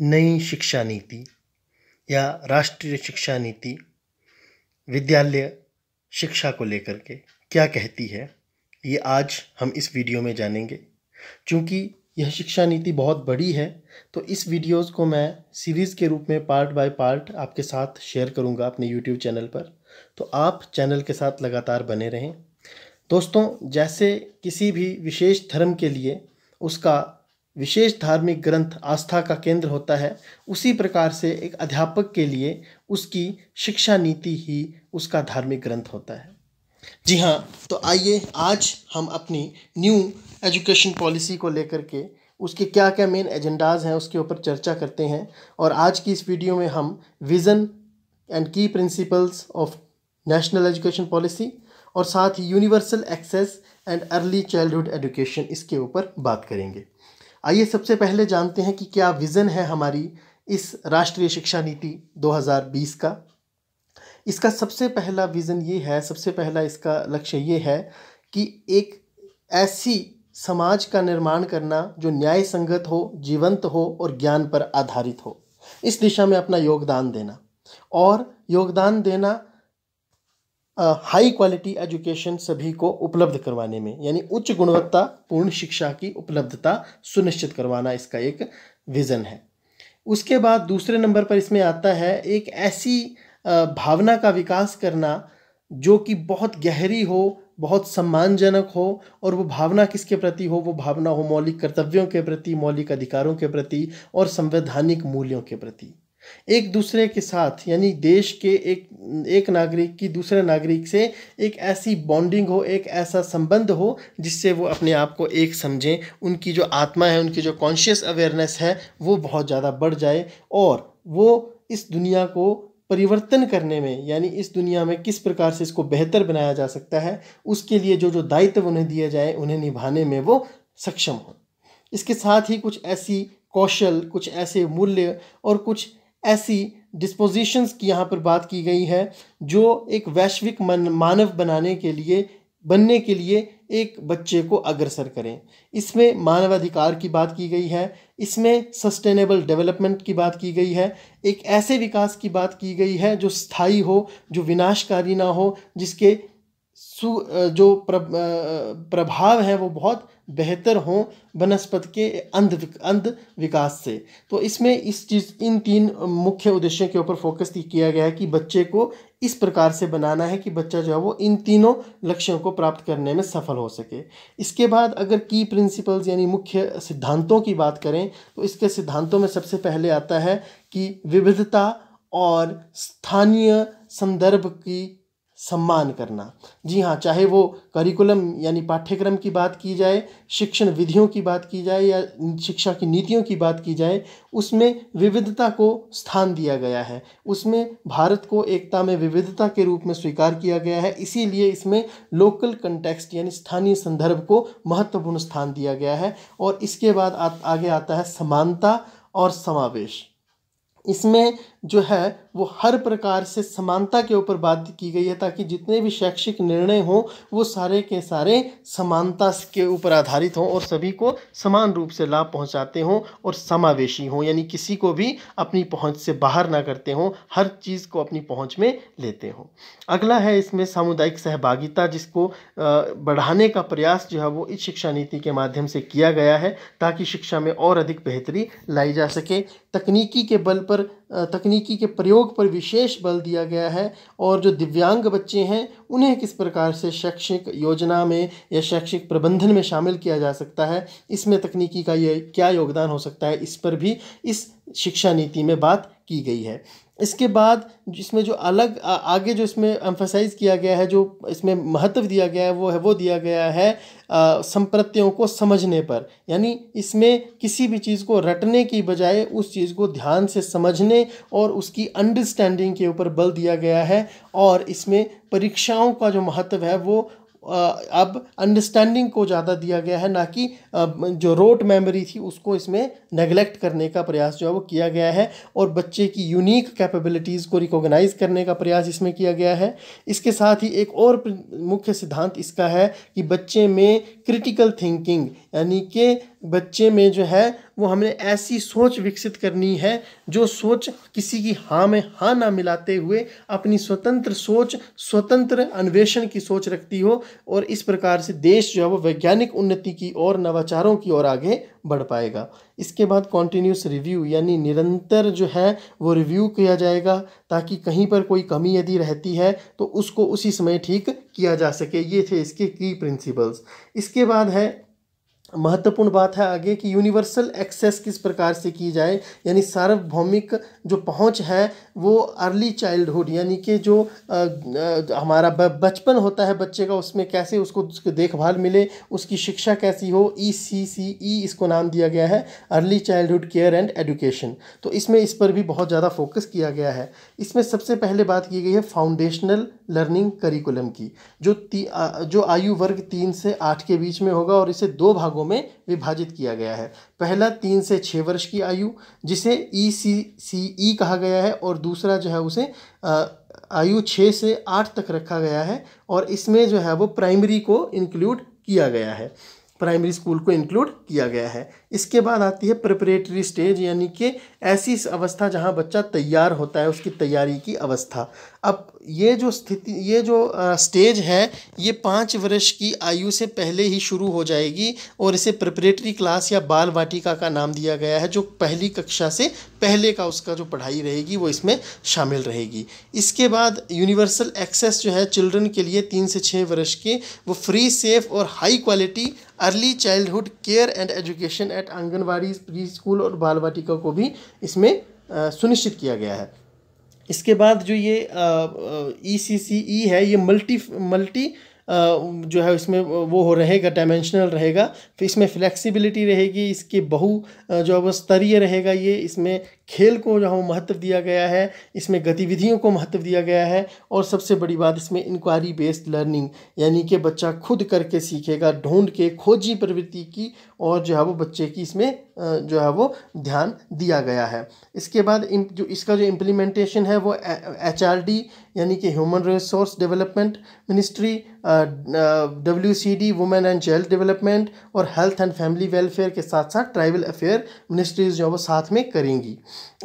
नई शिक्षा नीति या राष्ट्रीय शिक्षा नीति विद्यालय शिक्षा को लेकर के क्या कहती है ये आज हम इस वीडियो में जानेंगे क्योंकि यह शिक्षा नीति बहुत बड़ी है तो इस वीडियोस को मैं सीरीज़ के रूप में पार्ट बाय पार्ट आपके साथ शेयर करूंगा अपने यूट्यूब चैनल पर तो आप चैनल के साथ लगातार बने रहें दोस्तों जैसे किसी भी विशेष धर्म के लिए उसका विशेष धार्मिक ग्रंथ आस्था का केंद्र होता है उसी प्रकार से एक अध्यापक के लिए उसकी शिक्षा नीति ही उसका धार्मिक ग्रंथ होता है जी हाँ तो आइए आज हम अपनी न्यू एजुकेशन पॉलिसी को लेकर के उसके क्या क्या मेन एजेंडाज हैं उसके ऊपर चर्चा करते हैं और आज की इस वीडियो में हम विज़न एंड की principles of national education policy और साथ ही universal access and early childhood education इसके ऊपर बात करेंगे आइए सबसे पहले जानते हैं कि क्या विज़न है हमारी इस राष्ट्रीय शिक्षा नीति 2020 का इसका सबसे पहला विज़न ये है सबसे पहला इसका लक्ष्य ये है कि एक ऐसी समाज का निर्माण करना जो न्याय संगत हो जीवंत हो और ज्ञान पर आधारित हो इस दिशा में अपना योगदान देना और योगदान देना हाई क्वालिटी एजुकेशन सभी को उपलब्ध करवाने में यानी उच्च गुणवत्ता पूर्ण शिक्षा की उपलब्धता सुनिश्चित करवाना इसका एक विज़न है उसके बाद दूसरे नंबर पर इसमें आता है एक ऐसी भावना का विकास करना जो कि बहुत गहरी हो बहुत सम्मानजनक हो और वो भावना किसके प्रति हो वो भावना हो मौलिक कर्तव्यों के प्रति मौलिक अधिकारों के प्रति और संवैधानिक मूल्यों के प्रति एक दूसरे के साथ यानी देश के एक एक नागरिक की दूसरे नागरिक से एक ऐसी बॉन्डिंग हो एक ऐसा संबंध हो जिससे वो अपने आप को एक समझें उनकी जो आत्मा है उनकी जो कॉन्शियस अवेयरनेस है वो बहुत ज़्यादा बढ़ जाए और वो इस दुनिया को परिवर्तन करने में यानी इस दुनिया में किस प्रकार से इसको बेहतर बनाया जा सकता है उसके लिए जो जो दायित्व उन्हें दिए जाए उन्हें निभाने में वो सक्षम हो इसके साथ ही कुछ ऐसी कौशल कुछ ऐसे मूल्य और कुछ ऐसी डिस्पोजिशंस की यहाँ पर बात की गई है जो एक वैश्विक मन मानव बनाने के लिए बनने के लिए एक बच्चे को अग्रसर करें इसमें मानवाधिकार की बात की गई है इसमें सस्टेनेबल डेवलपमेंट की बात की गई है एक ऐसे विकास की बात की गई है जो स्थायी हो जो विनाशकारी ना हो जिसके सु जो प्रभाव है वो बहुत बेहतर हों वनस्पति के अंध अंध विकास से तो इसमें इस चीज़ इन तीन मुख्य उद्देश्यों के ऊपर फोकस किया गया है कि बच्चे को इस प्रकार से बनाना है कि बच्चा जो है वो इन तीनों लक्ष्यों को प्राप्त करने में सफल हो सके इसके बाद अगर की प्रिंसिपल्स यानी मुख्य सिद्धांतों की बात करें तो इसके सिद्धांतों में सबसे पहले आता है कि विविधता और स्थानीय संदर्भ की सम्मान करना जी हाँ चाहे वो करिकुलम यानी पाठ्यक्रम की बात की जाए शिक्षण विधियों की बात की जाए या शिक्षा की नीतियों की बात की जाए उसमें विविधता को स्थान दिया गया है उसमें भारत को एकता में विविधता के रूप में स्वीकार किया गया है इसीलिए इसमें लोकल कंटेक्स्ट यानी स्थानीय संदर्भ को महत्वपूर्ण स्थान दिया गया है और इसके बाद आ, आगे आता है समानता और समावेश इसमें जो है वो हर प्रकार से समानता के ऊपर बात की गई है ताकि जितने भी शैक्षिक निर्णय हों वो सारे के सारे समानता के ऊपर आधारित हों और सभी को समान रूप से लाभ पहुंचाते हों और समावेशी हों यानी किसी को भी अपनी पहुंच से बाहर ना करते हों हर चीज़ को अपनी पहुंच में लेते हों अगला है इसमें सामुदायिक सहभागिता जिसको बढ़ाने का प्रयास जो है वो इस शिक्षा नीति के माध्यम से किया गया है ताकि शिक्षा में और अधिक बेहतरी लाई जा सके तकनीकी के बल पर तकनीकी के प्रयोग योग पर विशेष बल दिया गया है और जो दिव्यांग बच्चे हैं उन्हें किस प्रकार से शैक्षिक योजना में या शैक्षिक प्रबंधन में शामिल किया जा सकता है इसमें तकनीकी का ये क्या योगदान हो सकता है इस पर भी इस शिक्षा नीति में बात की गई है इसके बाद इसमें जो अलग आ, आगे जो इसमें एम्फोसाइज किया गया है जो इसमें महत्व दिया गया है वो है वो दिया गया है संप्रत्ययों को समझने पर यानी इसमें किसी भी चीज़ को रटने की बजाय उस चीज़ को ध्यान से समझने और उसकी अंडरस्टैंडिंग के ऊपर बल दिया गया है और इसमें परीक्षाओं का जो महत्व है वो अब अंडरस्टैंडिंग को ज़्यादा दिया गया है ना कि जो रोट मेमोरी थी उसको इसमें नेगलेक्ट करने का प्रयास जो है वो किया गया है और बच्चे की यूनिक कैपेबिलिटीज़ को रिकॉग्नाइज करने का प्रयास इसमें किया गया है इसके साथ ही एक और मुख्य सिद्धांत इसका है कि बच्चे में क्रिटिकल थिंकिंग यानी कि बच्चे में जो है वो हमने ऐसी सोच विकसित करनी है जो सोच किसी की हाँ में हाँ ना मिलाते हुए अपनी स्वतंत्र सोच स्वतंत्र अन्वेषण की सोच रखती हो और इस प्रकार से देश जो है वो वैज्ञानिक उन्नति की ओर नवाचारों की ओर आगे बढ़ पाएगा इसके बाद कॉन्टीन्यूस रिव्यू यानी निरंतर जो है वो रिव्यू किया जाएगा ताकि कहीं पर कोई कमी यदि रहती है तो उसको उसी समय ठीक किया जा सके ये थे इसके की प्रिंसिपल्स इसके बाद है महत्वपूर्ण बात है आगे कि यूनिवर्सल एक्सेस किस प्रकार से की जाए यानी सार्वभौमिक जो पहुंच है वो अर्ली चाइल्डहुड यानी कि जो आ, आ, हमारा बचपन होता है बच्चे का उसमें कैसे उसको उसकी देखभाल मिले उसकी शिक्षा कैसी हो ई सी सी ई इसको नाम दिया गया है early childhood care and education तो इसमें इस पर भी बहुत ज़्यादा फोकस किया गया है इसमें सबसे पहले बात की गई है फाउंडेशनल लर्निंग करिकुलम की जो ती, जो आयु वर्ग तीन से आठ के बीच में होगा और इसे दो भागों में विभाजित किया गया है पहला तीन से छः वर्ष की आयु जिसे ई सी सी ई कहा गया है और दूसरा जो है उसे आयु छः से आठ तक रखा गया है और इसमें जो है वो प्राइमरी को इंक्लूड किया गया है प्राइमरी स्कूल को इंक्लूड किया गया है इसके बाद आती है प्रिपरेटरी स्टेज यानी कि ऐसी अवस्था जहां बच्चा तैयार होता है उसकी तैयारी की अवस्था अब ये जो स्थिति ये जो स्टेज है ये पाँच वर्ष की आयु से पहले ही शुरू हो जाएगी और इसे प्रिपरेटरी क्लास या बाल वाटिका का नाम दिया गया है जो पहली कक्षा से पहले का उसका जो पढ़ाई रहेगी वो इसमें शामिल रहेगी इसके बाद यूनिवर्सल एक्सेस जो है चिल्ड्रन के लिए तीन से छः वर्ष के वो फ्री सेफ और high quality early childhood care and education at anganwadi pre school और बाल वाटिका को भी इसमें सुनिश्चित किया गया है इसके बाद जो ये ई सी सी ई है ये मल्टी मल्टी जो है इसमें वो हो रहेगा डायमेंशनल रहेगा फिर इसमें फ्लेक्सिबिलिटी रहेगी इसके बहु जो है वो स्तरीय रहेगा ये इसमें खेल को जो है महत्व दिया गया है इसमें गतिविधियों को महत्व दिया गया है और सबसे बड़ी बात इसमें इंक्वायरी बेस्ड लर्निंग यानी कि बच्चा खुद करके सीखेगा ढूंढ के खोजी प्रवृत्ति की और जो है वो बच्चे की इसमें जो है वो ध्यान दिया गया है इसके बाद जो इसका जो इम्प्लीमेंटेशन है वो एच यानी कि human resource development ministry W C D women and child development और हेल्थ एंड फैमिली वेलफेयर के साथ साथ ट्राइबल अफेयर मिनिस्ट्रीज जो है वो साथ में करेंगी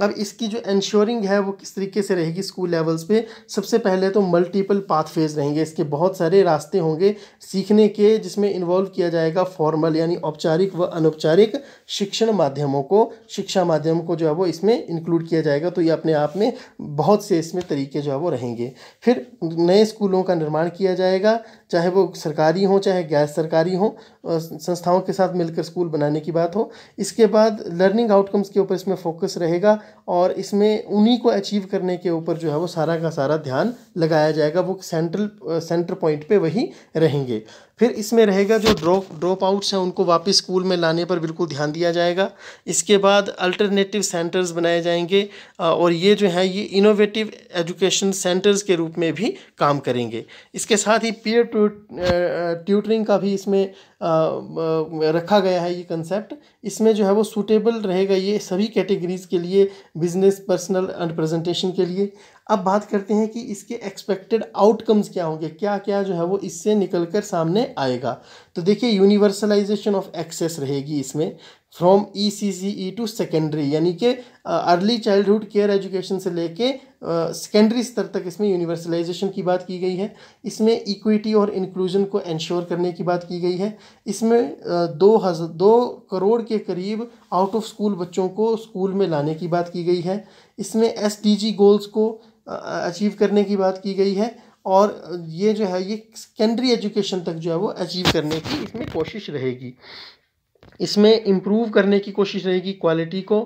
अब इसकी जो इंश्योरिंग है वो किस तरीके से रहेगी स्कूल लेवल्स पे सबसे पहले तो मल्टीपल पाथफेज रहेंगे इसके बहुत सारे रास्ते होंगे सीखने के जिसमें इन्वॉल्व किया जाएगा फॉर्मल यानी औपचारिक व अनौपचारिक शिक्षा शिक्षण माध्यमों को शिक्षा माध्यम को जो है वो इसमें इंक्लूड किया जाएगा तो ये अपने आप में बहुत से इसमें तरीके जो है वो रहेंगे फिर नए स्कूलों का निर्माण किया जाएगा चाहे वो सरकारी हों चाहे गैर सरकारी हों संस्थाओं के साथ मिलकर स्कूल बनाने की बात हो इसके बाद लर्निंग आउटकम्स के ऊपर इसमें फोकस रहेगा और इसमें उन्हीं को अचीव करने के ऊपर जो है वो सारा का सारा ध्यान लगाया जाएगा वो सेंट्रल सेंटर पॉइंट पे वही रहेंगे फिर इसमें रहेगा जो ड्रॉप ड्रॉप आउट्स हैं उनको वापस स्कूल में लाने पर बिल्कुल ध्यान दिया जाएगा इसके बाद अल्टरनेटिव सेंटर्स बनाए जाएंगे और ये जो है ये इनोवेटिव एजुकेशन सेंटर्स के रूप में भी काम करेंगे इसके साथ ही पीयर ट्यूटरिंग का भी इसमें रखा गया है ये कंसेप्ट इसमें जो है वो सूटेबल रहेगा ये सभी कैटेगरीज़ के लिए बिजनेस पर्सनल एंड प्रेजेंटेशन के लिए अब बात करते हैं कि इसके एक्सपेक्टेड आउटकम्स क्या होंगे क्या क्या जो है वो इससे निकल कर सामने आएगा तो देखिए यूनिवर्सलाइजेशन ऑफ एक्सेस रहेगी इसमें from E C C E to secondary यानी कि अर्ली चाइल्डहुड केयर एजुकेशन से लेके सेकेंडरी स्तर तक इसमें यूनिवर्सलाइजेशन की बात की गई है इसमें इक्विटी और इंक्लूजन को इंश्योर करने की बात की गई है इसमें दो हज़ार दो करोड़ के करीब आउट ऑफ स्कूल बच्चों को स्कूल में लाने की बात की गई है इसमें एस गोल्स को अचीव करने की बात की गई है और ये जो है ये सेकेंडरी एजुकेशन तक जो है वो अचीव करने की इसमें कोशिश रहेगी इसमें इम्प्रूव करने की कोशिश रहेगी क्वालिटी को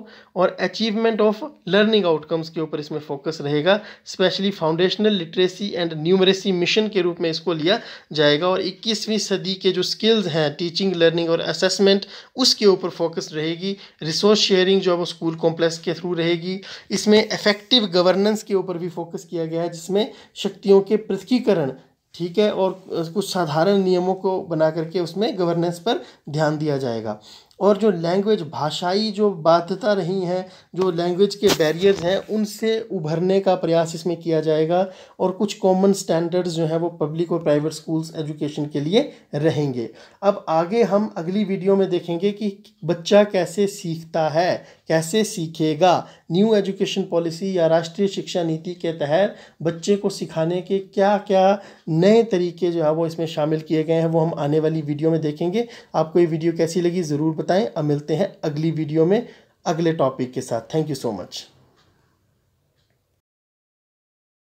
और अचीवमेंट ऑफ लर्निंग आउटकम्स के ऊपर इसमें फोकस रहेगा specially foundational literacy and numeracy mission के रूप में इसको लिया जाएगा और 21वीं सदी के जो स्किल्स हैं टीचिंग लर्निंग और असेसमेंट उसके ऊपर फोकस रहेगी रिसोर्स शेयरिंग जो अब स्कूल कॉम्प्लेक्स के थ्रू रहेगी इसमें इफेक्टिव गवर्नेंस के ऊपर भी फोकस किया गया है जिसमें शक्तियों के पृथ्वीकरण ठीक है और कुछ साधारण नियमों को बना करके उसमें गवर्नेंस पर ध्यान दिया जाएगा और जो लैंग्वेज भाषाई जो बाध्यता रही हैं जो लैंग्वेज के बैरियर्स हैं उनसे उभरने का प्रयास इसमें किया जाएगा और कुछ कॉमन स्टैंडर्ड्स जो हैं वो पब्लिक और प्राइवेट स्कूल्स एजुकेशन के लिए रहेंगे अब आगे हम अगली वीडियो में देखेंगे कि बच्चा कैसे सीखता है कैसे सीखेगा न्यू एजुकेशन पॉलिसी या राष्ट्रीय शिक्षा नीति के तहत बच्चे को सिखाने के क्या क्या नए तरीके जो है वो इसमें शामिल किए गए हैं वो हम आने वाली वीडियो में देखेंगे आपको ये वीडियो कैसी लगी ज़रूर बताएं अब मिलते हैं अगली वीडियो में अगले टॉपिक के साथ थैंक यू सो मच